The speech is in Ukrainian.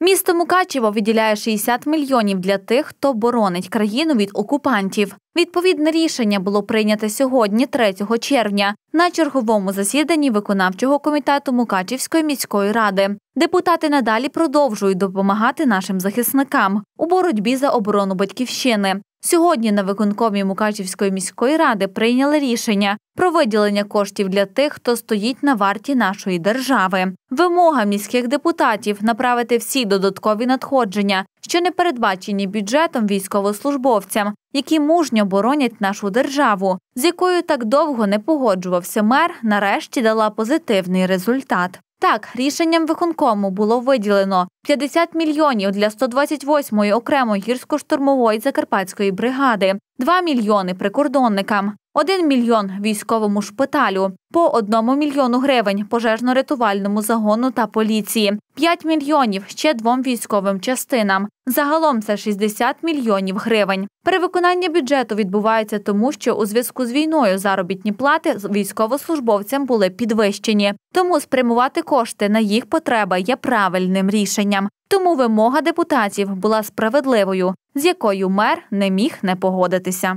Місто Мукачево виділяє 60 мільйонів для тих, хто боронить країну від окупантів. Відповідне рішення було прийнято сьогодні, 3 червня, на черговому засіданні виконавчого комітету Мукачівської міської ради. Депутати надалі продовжують допомагати нашим захисникам у боротьбі за оборону батьківщини. Сьогодні на виконкомі Мукачівської міської ради прийняли рішення про виділення коштів для тих, хто стоїть на варті нашої держави. Вимога міських депутатів направити всі додаткові надходження, що не передбачені бюджетом військовослужбовцям, які мужньо боронять нашу державу, з якою так довго не погоджувався мер, нарешті дала позитивний результат. Так, рішенням виконкому було виділено 50 мільйонів для 128-ї окремої гірсько-штурмової закарпатської бригади, 2 мільйони прикордонникам, 1 мільйон військовому шпиталю, по 1 мільйону гривень пожежно-рятувальному загону та поліції, 5 мільйонів ще двом військовим частинам. Загалом це 60 мільйонів гривень. Перевиконання бюджету відбувається тому, що у зв'язку з війною заробітні плати військовослужбовцям були підвищені. Тому спрямувати кошти на їх потреби є правильним рішенням. Тому вимога депутатів була справедливою, з якою мер не міг не погодитися.